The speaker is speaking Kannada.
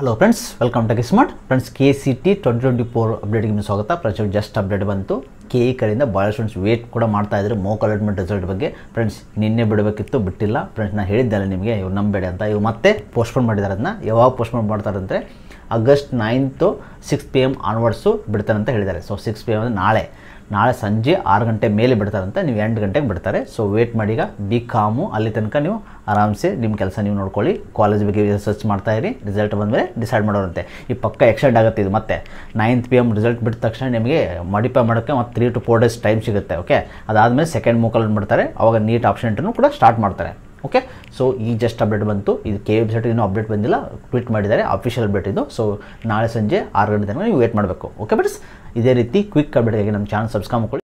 hello friends welcome to smart friends K C T twenty twenty four ಅಪ್ಡೇಟ್ಗೆ ನಿಮ್ಮ ಸ್ವಾಗತ ಫ್ರೆಂಡ್ಸ್ ಜಸ್ಟ್ ಅಪ್ಡೇಟ್ ಬಂತು ಕೆ ಇ e ಕಡೆಯಿಂದ ಭಾಳ ಸ್ಟೂಡೆಂಟ್ಸ್ ವೇಟ್ ಕೂಡ ಮಾಡ್ತಾ ಇದ್ದಾರೆ ಮೋಕ್ ಅಲಾಟ್ಮೆಂಟ್ ರಿಸಲ್ಟ್ ಬಗ್ಗೆ ಫ್ರೆಂಡ್ಸ್ ನಿನ್ನೆ ಬಿಡಬೇಕಿತ್ತು ಬಿಟ್ಟಿಲ್ಲ ಫ್ರೆಂಡ್ಸ್ ನಾನು ಹೇಳಿದ್ದಲ್ಲ ನಿಮಗೆ ಇವ್ರು ನಂಬೇಡಿ ಅಂತ ಇವ್ರು ಮತ್ತೆ ಪೋಸ್ಟ್ಪೋನ್ ಮಾಡಿದ್ದಾರೆ ಅದನ್ನ ಯಾವಾಗ ಪೋಸ್ಟ್ಪೋನ್ ಮಾಡ್ತಾರಂತೆ August ninth six P M onwards ಅಂತ ಹೇಳಿದ್ದಾರೆ ಸೊ ಸಿಕ್ಸ್ ಪಿ ಎಮ್ ಅಂದರೆ ನಾಳೆ ನಾಳೆ ಸಂಜೆ ಆರು ಗಂಟೆ ಮೇಲೆ ಬಿಡ್ತಾರಂತೆ ನೀವು ಎಂಟು ಗಂಟೆಗೆ ಬಿಡ್ತಾರೆ ಸೊ ವೇಟ್ ಈಗ ಬಿ ಕಾಮು ಅಲ್ಲಿ ತನಕ ನೀವು ಆರಾಮ್ಸೆ ನಿಮ್ಮ ಕೆಲಸ ನೀವು ನೋಡ್ಕೊಳ್ಳಿ ಕಾಲೇಜ್ ಬಗ್ಗೆ ರಿಸರ್ಚ್ ಮಾಡ್ತಾ ಇರಿ ರಿಸಲ್ಟ್ ಬಂದಮೇಲೆ ಡಿಸೈಡ್ ಮಾಡೋರಂತೆ ಈ ಪಕ್ಕ ಎಕ್ಸ್ಟೆಂಡ್ ಆಗುತ್ತೆ ಇದು ಮತ್ತೆ ನೈನ್ತ್ ಪಿ ಎಮ್ ರಿಸಲ್ಟ್ ಬಿಟ್ಟ ತಕ್ಷಣ ನಿಮಗೆ ಮಾಡಿಫೈ ಮಾಡೋಕ್ಕೆ ಮತ್ತು three to four days time ಸಿಗುತ್ತೆ ಓಕೆ ಅದಾದಮೇಲೆ ಸೆಕೆಂಡ್ ಮೂಕಲ್ಲಿ ಮಾಡ್ತಾರೆ ಅವಾಗ ನೀಟ್ ಆಪ್ಷನ್ ಕೂಡ ಸ್ಟಾರ್ಟ್ ಮಾಡ್ತಾರೆ ಓಕೆ ಸೊ ಈ ಜಸ್ಟ್ ಅಪ್ಡೇಟ್ ಬಂತು ಇದು ಕೆ ವೆಬ್ಸೈಟ್ ಇನ್ನೂ ಅಪ್ಡೇಟ್ ಬಂದಿಲ್ಲ ಟ್ವೀಟ್ ಮಾಡಿದ್ದಾರೆ ಅಫಿಷಿಯಲ್ ಅಪ್ಡೇಟ್ ಇದು ಸೊ ನಾಳೆ ಸಂಜೆ ಆರು ಗಂಟೆ ತನಕ ನೀವು ವೇಟ್ ಮಾಡಬೇಕು ಓಕೆ ಬಟ್ಸ್ ಇದೇ ರೀತಿ ಕ್ವಿಕ್ ಅಪ್ಡೇಟ್ಗಾಗಿ ನಮ್ಮ ಚಾನಲ್ ಸಬ್ಸ್ಕ್ರೈಬ್ ಮಾಡ್ಕೊಳ್ಳಿ